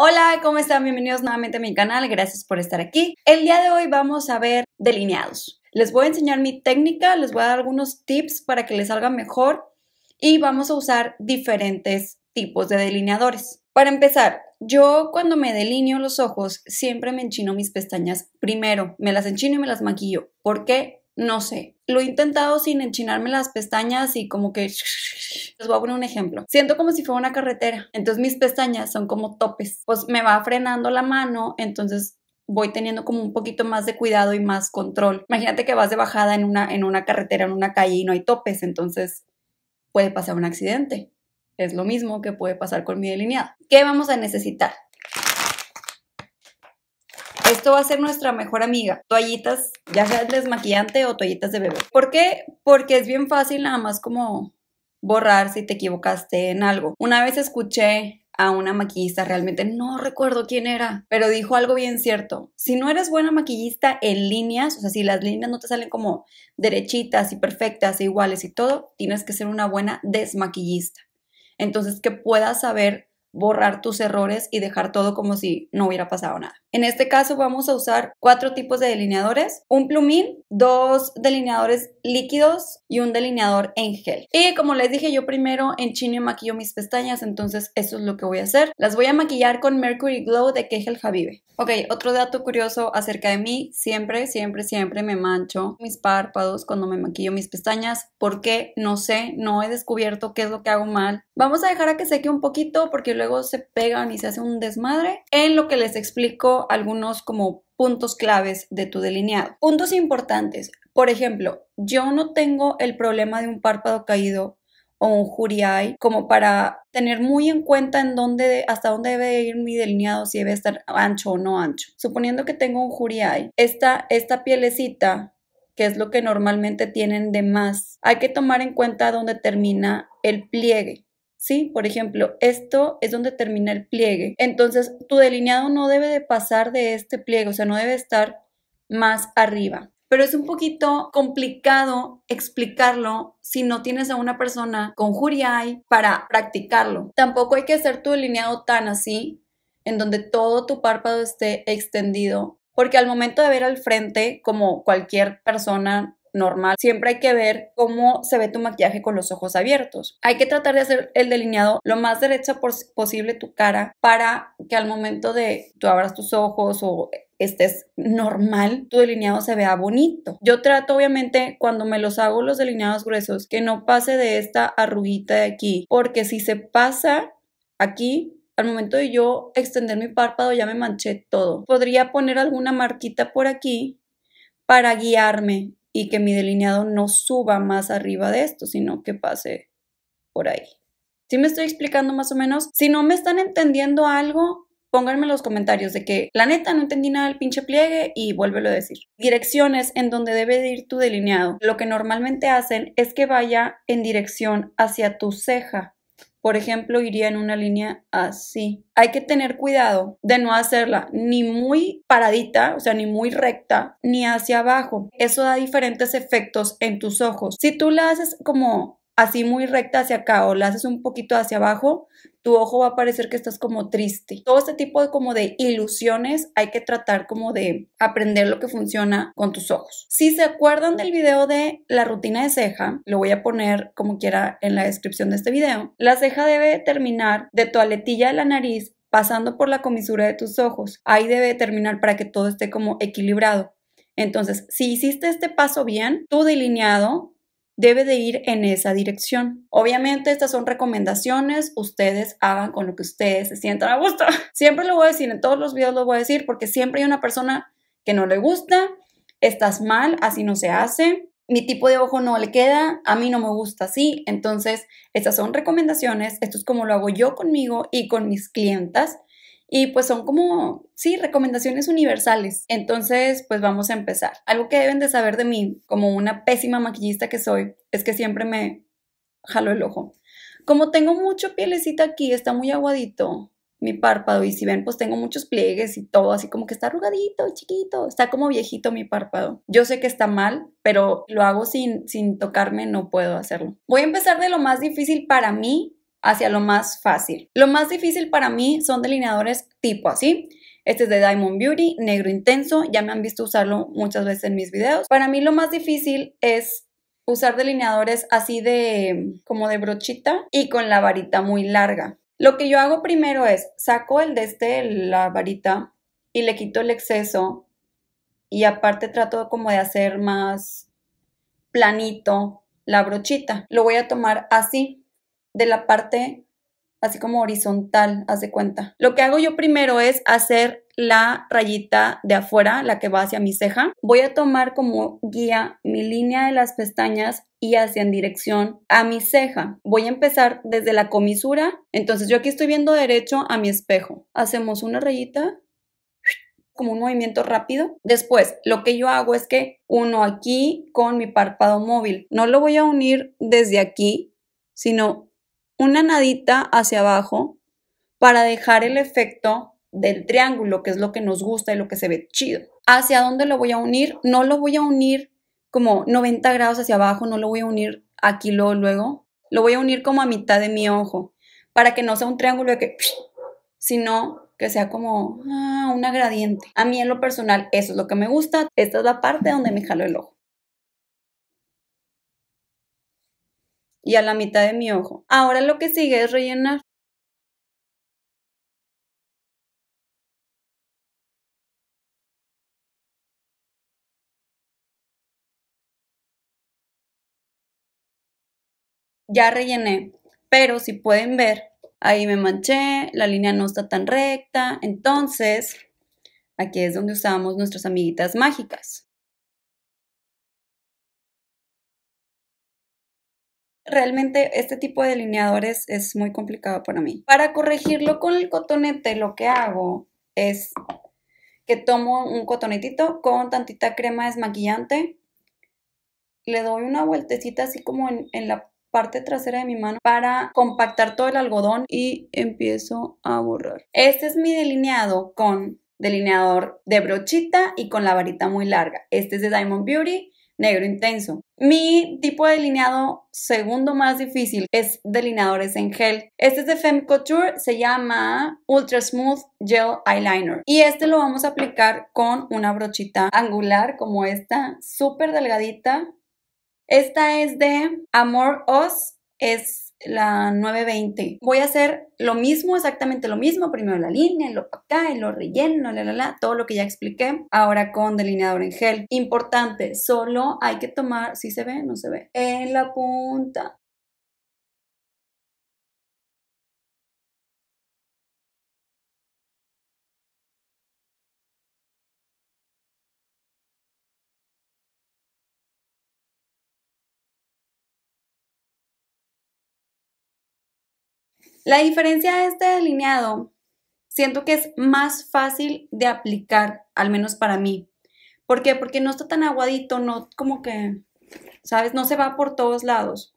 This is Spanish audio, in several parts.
Hola, ¿cómo están? Bienvenidos nuevamente a mi canal, gracias por estar aquí. El día de hoy vamos a ver delineados. Les voy a enseñar mi técnica, les voy a dar algunos tips para que les salga mejor y vamos a usar diferentes tipos de delineadores. Para empezar, yo cuando me delineo los ojos siempre me enchino mis pestañas primero, me las enchino y me las maquillo. ¿Por qué? No sé, lo he intentado sin enchinarme las pestañas y como que... Les voy a poner un ejemplo. Siento como si fuera una carretera, entonces mis pestañas son como topes. Pues me va frenando la mano, entonces voy teniendo como un poquito más de cuidado y más control. Imagínate que vas de bajada en una, en una carretera, en una calle y no hay topes, entonces puede pasar un accidente. Es lo mismo que puede pasar con mi delineado. ¿Qué vamos a necesitar? Esto va a ser nuestra mejor amiga. Toallitas, ya sea desmaquillante o toallitas de bebé. ¿Por qué? Porque es bien fácil nada más como borrar si te equivocaste en algo. Una vez escuché a una maquillista, realmente no recuerdo quién era, pero dijo algo bien cierto. Si no eres buena maquillista en líneas, o sea, si las líneas no te salen como derechitas y perfectas, e iguales y todo, tienes que ser una buena desmaquillista. Entonces, que puedas saber borrar tus errores y dejar todo como si no hubiera pasado nada. En este caso vamos a usar cuatro tipos de delineadores, un plumín, dos delineadores líquidos y un delineador en gel. Y como les dije, yo primero en chino maquillo mis pestañas, entonces eso es lo que voy a hacer. Las voy a maquillar con Mercury Glow de Kegel Javive. Ok, otro dato curioso acerca de mí, siempre, siempre, siempre me mancho mis párpados cuando me maquillo mis pestañas. ¿Por qué? No sé, no he descubierto qué es lo que hago mal. Vamos a dejar a que seque un poquito porque luego se pegan y se hace un desmadre. En lo que les explico algunos como puntos claves de tu delineado. Puntos importantes, por ejemplo, yo no tengo el problema de un párpado caído o un eye como para tener muy en cuenta en dónde hasta dónde debe ir mi delineado si debe estar ancho o no ancho. Suponiendo que tengo un juriay, esta esta pielecita que es lo que normalmente tienen de más. Hay que tomar en cuenta dónde termina el pliegue. ¿sí? Por ejemplo, esto es donde termina el pliegue. Entonces, tu delineado no debe de pasar de este pliegue, o sea, no debe estar más arriba. Pero es un poquito complicado explicarlo si no tienes a una persona con Juriay para practicarlo. Tampoco hay que hacer tu delineado tan así, en donde todo tu párpado esté extendido, porque al momento de ver al frente, como cualquier persona normal, siempre hay que ver cómo se ve tu maquillaje con los ojos abiertos. Hay que tratar de hacer el delineado lo más derecho posible tu cara para que al momento de tú abras tus ojos o estés normal, tu delineado se vea bonito. Yo trato obviamente cuando me los hago los delineados gruesos que no pase de esta arruguita de aquí, porque si se pasa aquí al momento de yo extender mi párpado ya me manché todo. Podría poner alguna marquita por aquí para guiarme y que mi delineado no suba más arriba de esto, sino que pase por ahí. Si me estoy explicando más o menos? Si no me están entendiendo algo, pónganme en los comentarios de que la neta no entendí nada del pinche pliegue y vuélvelo a decir. Direcciones en donde debe ir tu delineado. Lo que normalmente hacen es que vaya en dirección hacia tu ceja por ejemplo, iría en una línea así. Hay que tener cuidado de no hacerla ni muy paradita, o sea, ni muy recta, ni hacia abajo. Eso da diferentes efectos en tus ojos. Si tú la haces como así muy recta hacia acá o la haces un poquito hacia abajo, tu ojo va a parecer que estás como triste. Todo este tipo de como de ilusiones hay que tratar como de aprender lo que funciona con tus ojos. Si se acuerdan del video de la rutina de ceja, lo voy a poner como quiera en la descripción de este video, la ceja debe terminar de tu aletilla de la nariz pasando por la comisura de tus ojos. Ahí debe terminar para que todo esté como equilibrado. Entonces, si hiciste este paso bien, tu delineado debe de ir en esa dirección. Obviamente estas son recomendaciones, ustedes hagan con lo que ustedes se sientan a gusto. Siempre lo voy a decir, en todos los videos lo voy a decir, porque siempre hay una persona que no le gusta, estás mal, así no se hace, mi tipo de ojo no le queda, a mí no me gusta así. Entonces, estas son recomendaciones, esto es como lo hago yo conmigo y con mis clientas. Y pues son como, sí, recomendaciones universales. Entonces, pues vamos a empezar. Algo que deben de saber de mí, como una pésima maquillista que soy, es que siempre me jalo el ojo. Como tengo mucho pielecita aquí, está muy aguadito mi párpado y si ven pues tengo muchos pliegues y todo así como que está arrugadito, chiquito, está como viejito mi párpado. Yo sé que está mal, pero lo hago sin, sin tocarme, no puedo hacerlo. Voy a empezar de lo más difícil para mí hacia lo más fácil. Lo más difícil para mí son delineadores tipo así. Este es de Diamond Beauty, negro intenso, ya me han visto usarlo muchas veces en mis videos. Para mí lo más difícil es usar delineadores así de como de brochita y con la varita muy larga. Lo que yo hago primero es saco el de este, la varita, y le quito el exceso y aparte trato como de hacer más planito la brochita. Lo voy a tomar así de la parte así como horizontal, haz de cuenta. Lo que hago yo primero es hacer la rayita de afuera, la que va hacia mi ceja. Voy a tomar como guía mi línea de las pestañas y hacia en dirección a mi ceja. Voy a empezar desde la comisura. Entonces yo aquí estoy viendo derecho a mi espejo. Hacemos una rayita como un movimiento rápido. Después, lo que yo hago es que uno aquí con mi párpado móvil. No lo voy a unir desde aquí, sino una nadita hacia abajo para dejar el efecto del triángulo, que es lo que nos gusta y lo que se ve chido. ¿Hacia dónde lo voy a unir? No lo voy a unir como 90 grados hacia abajo, no lo voy a unir aquí luego, luego. Lo voy a unir como a mitad de mi ojo, para que no sea un triángulo de que, sino que sea como ah, una gradiente. A mí en lo personal eso es lo que me gusta. Esta es la parte donde me jalo el ojo. y a la mitad de mi ojo. Ahora lo que sigue es rellenar. Ya rellené, pero si pueden ver, ahí me manché, la línea no está tan recta, entonces aquí es donde usamos nuestras amiguitas mágicas. realmente este tipo de delineadores es muy complicado para mí. Para corregirlo con el cotonete, lo que hago es que tomo un cotonetito con tantita crema desmaquillante, le doy una vueltecita así como en, en la parte trasera de mi mano para compactar todo el algodón y empiezo a borrar. Este es mi delineado con delineador de brochita y con la varita muy larga. Este es de Diamond Beauty negro intenso. Mi tipo de delineado segundo más difícil es delineadores en gel. Este es de Femme Couture, se llama Ultra Smooth Gel Eyeliner. Y este lo vamos a aplicar con una brochita angular como esta, súper delgadita. Esta es de Amor Oz, es la 920. Voy a hacer lo mismo, exactamente lo mismo, primero la línea, lo acá, y lo relleno, la, la, la, todo lo que ya expliqué, ahora con delineador en gel. Importante, solo hay que tomar, si se ve, no se ve, en la punta La diferencia de este delineado siento que es más fácil de aplicar, al menos para mí. ¿Por qué? Porque no está tan aguadito, no como que, ¿sabes? No se va por todos lados.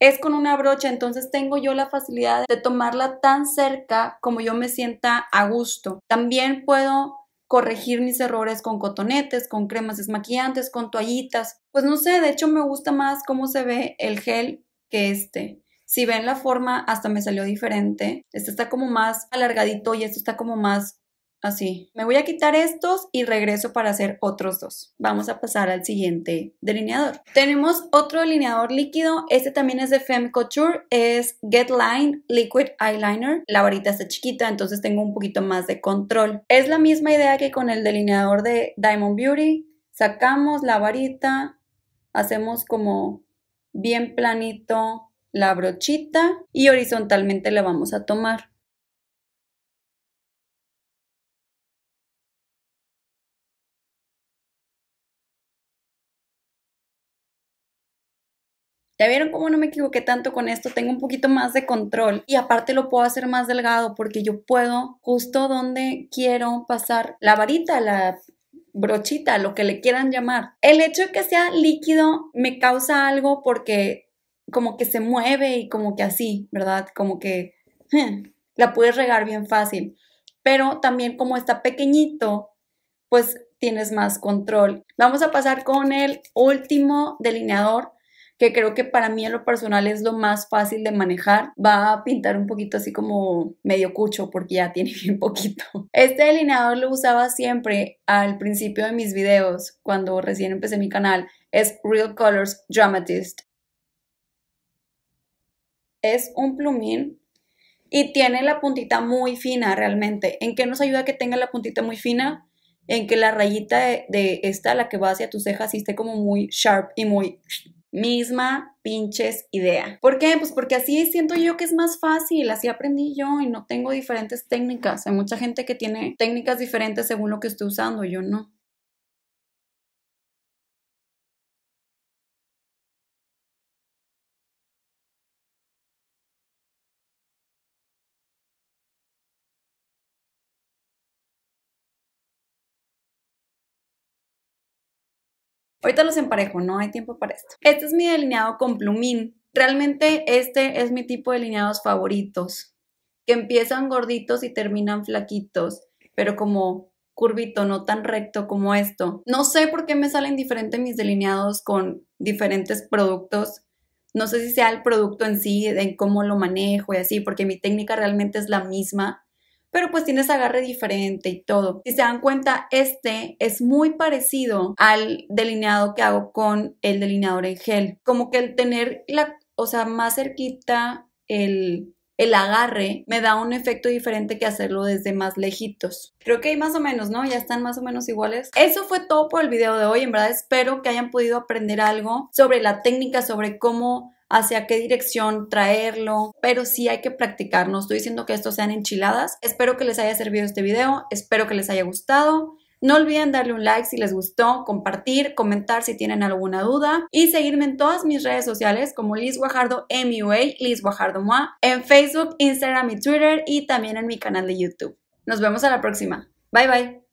Es con una brocha, entonces tengo yo la facilidad de tomarla tan cerca como yo me sienta a gusto. También puedo corregir mis errores con cotonetes, con cremas desmaquillantes, con toallitas. Pues no sé, de hecho me gusta más cómo se ve el gel que este. Si ven la forma, hasta me salió diferente. Este está como más alargadito y este está como más así. Me voy a quitar estos y regreso para hacer otros dos. Vamos a pasar al siguiente delineador. Tenemos otro delineador líquido. Este también es de Femme Couture. Es Get Line Liquid Eyeliner. La varita está chiquita, entonces tengo un poquito más de control. Es la misma idea que con el delineador de Diamond Beauty. Sacamos la varita, hacemos como bien planito la brochita y horizontalmente la vamos a tomar. ¿Ya vieron cómo no me equivoqué tanto con esto? Tengo un poquito más de control y aparte lo puedo hacer más delgado porque yo puedo justo donde quiero pasar la varita, la brochita, lo que le quieran llamar. El hecho de que sea líquido me causa algo porque como que se mueve y como que así, ¿verdad? Como que ¡eh! la puedes regar bien fácil. Pero también como está pequeñito, pues tienes más control. Vamos a pasar con el último delineador que creo que para mí en lo personal es lo más fácil de manejar. Va a pintar un poquito así como medio cucho porque ya tiene bien poquito. Este delineador lo usaba siempre al principio de mis videos cuando recién empecé mi canal. Es Real Colors Dramatist es un plumín y tiene la puntita muy fina realmente. ¿En qué nos ayuda que tenga la puntita muy fina? En que la rayita de, esta, la que va hacia tus cejas, esté como muy sharp y muy misma pinches idea. ¿Por qué? Pues porque así siento yo que es más fácil, así aprendí yo y no tengo diferentes técnicas. Hay mucha gente que tiene técnicas diferentes según lo que esté usando, yo no. Ahorita los emparejo, no hay tiempo para esto. Este es mi delineado con plumín. Realmente este es mi tipo de delineados favoritos, que empiezan gorditos y terminan flaquitos, pero como curvito, no tan recto como esto. No sé por qué me salen diferentes mis delineados con diferentes productos. No sé si sea el producto en sí, en cómo lo manejo y así, porque mi técnica realmente es la misma pero pues tienes agarre diferente y todo. Si se dan cuenta, este es muy parecido al delineado que hago con el delineador en gel. Como que el tener la, o sea, más cerquita el, el agarre me da un efecto diferente que hacerlo desde más lejitos. Creo que hay más o menos, ¿no? Ya están más o menos iguales. Eso fue todo por el video de hoy. En verdad espero que hayan podido aprender algo sobre la técnica, sobre cómo hacia qué dirección traerlo, pero sí hay que practicar. No estoy diciendo que estos sean enchiladas. Espero que les haya servido este video, espero que les haya gustado. No olviden darle un like si les gustó, compartir, comentar si tienen alguna duda y seguirme en todas mis redes sociales como Liz Guajardo MUA, Liz Guajardo MUA, en Facebook, Instagram y Twitter y también en mi canal de YouTube. Nos vemos a la próxima. Bye bye.